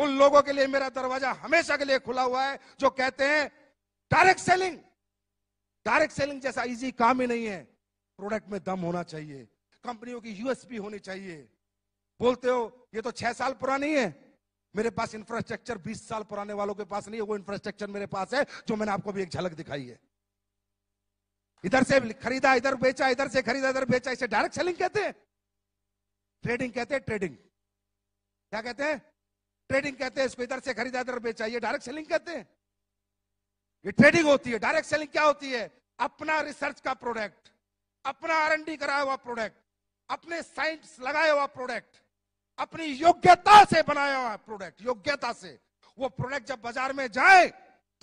उन लोगों के लिए मेरा दरवाजा हमेशा के लिए खुला हुआ है जो कहते हैं डायरेक्ट सेलिंग डायरेक्ट सेलिंग जैसा इजी काम ही नहीं है प्रोडक्ट में दम होना चाहिए कंपनियों की यूएसपी होनी चाहिए बोलते हो ये तो छह साल पुरानी है मेरे पास इंफ्रास्ट्रक्चर 20 साल पुराने वालों के पास नहीं है वो इंफ्रास्ट्रक्चर मेरे पास है जो मैंने आपको भी एक झलक दिखाई है इधर से खरीदा इधर बेचा इधर से खरीदा इधर बेचा इसे डायरेक्ट सेलिंग कहते हैं ट्रेडिंग कहते हैं ट्रेडिंग क्या कहते हैं ट्रेडिंग कहते हैं इसको इधर से खरीदा इधर बेचा ये डायरेक्ट सेलिंग कहते हैं ये ट्रेडिंग होती है डायरेक्ट सेलिंग क्या होती है अपना रिसर्च का प्रोडक्ट अपना आर एन कराया हुआ प्रोडक्ट अपने साइंस लगाया हुआ प्रोडक्ट अपनी योग्यता से बनाया हुआ प्रोडक्ट योग्यता से वो प्रोडक्ट जब बाजार में जाए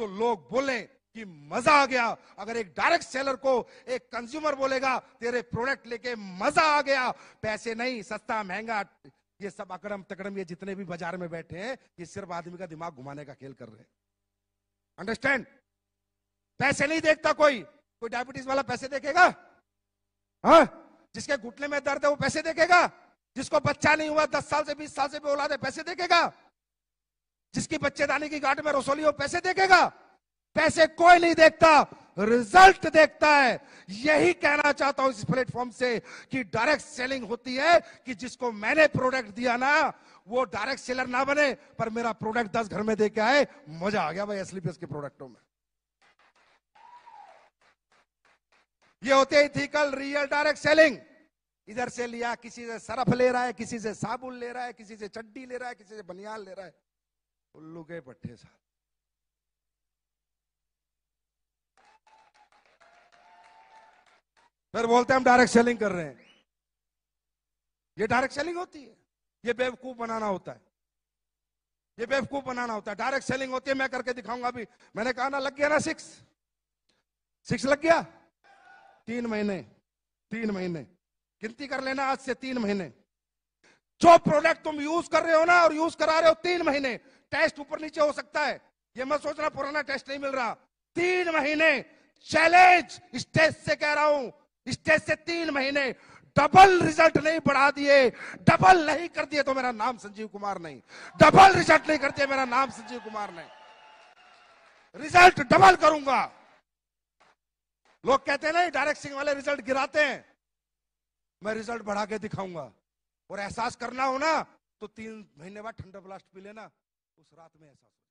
तो लोग बोले कि मजा आ गया अगर एक डायरेक्ट सेलर को एक कंज्यूमर बोलेगा तेरे प्रोडक्ट लेके मजा आ गया पैसे नहीं सस्ता महंगा ये सब अकड़म तकड़म ये जितने भी बाजार में बैठे हैं ये सिर्फ आदमी का दिमाग घुमाने का खेल कर रहे हैं अंडरस्टैंड पैसे नहीं देखता कोई कोई डायबिटीज वाला पैसे देखेगा हा? जिसके घुटने में दर्द है वो पैसे देखेगा जिसको बच्चा नहीं हुआ दस साल से बीस साल से भी औलाद है पैसे देखेगा जिसकी बच्चेदानी की गांठ में रसोली हो पैसे देखेगा पैसे कोई नहीं देखता रिजल्ट देखता है यही कहना चाहता हूं इस प्लेटफॉर्म से कि डायरेक्ट सेलिंग होती है कि जिसको मैंने प्रोडक्ट दिया ना वो डायरेक्ट सेलर ना बने पर मेरा प्रोडक्ट दस घर में देके आए मजा आ गया भाई एसलीपीएस के प्रोडक्टों में ये होते कल रियल डायरेक्ट सेलिंग इधर से लिया किसी से सरफ ले रहा है किसी से साबुन ले रहा है किसी से चड्डी ले रहा है किसी से बनियान ले रहा है उल्लू के पट्टे साहब सर बोलते हैं हम डायरेक्ट सेलिंग कर रहे हैं ये डायरेक्ट सेलिंग होती है ये बेवकूफ बनाना होता है ये बेवकूफ बनाना होता है डायरेक्ट सेलिंग होती है मैं करके दिखाऊंगा अभी मैंने कहा ना लग गया ना सिक्स सिक्स लग गया तीन महीने तीन महीने गिनती कर लेना आज से तीन महीने जो प्रोडक्ट तुम यूज कर रहे हो ना और यूज करा रहे हो तीन महीने टेस्ट ऊपर नीचे हो सकता है ये मत सोचना पुराना टेस्ट नहीं मिल रहा तीन महीने चैलेंज स्टेज से कह रहा हूं स्टेज से तीन महीने डबल रिजल्ट नहीं बढ़ा दिए डबल नहीं कर दिए तो मेरा नाम संजीव कुमार नहीं डबल रिजल्ट नहीं कर दिया मेरा नाम संजीव कुमार नहीं रिजल्ट डबल करूंगा लोग कहते हैं नहीं डायरेक्ट सिंह वाले रिजल्ट गिराते हैं मैं रिजल्ट बढ़ा के दिखाऊंगा और एहसास करना हो ना तो तीन महीने बाद ठंडा ब्लास्ट पी लेना उस रात में एहसास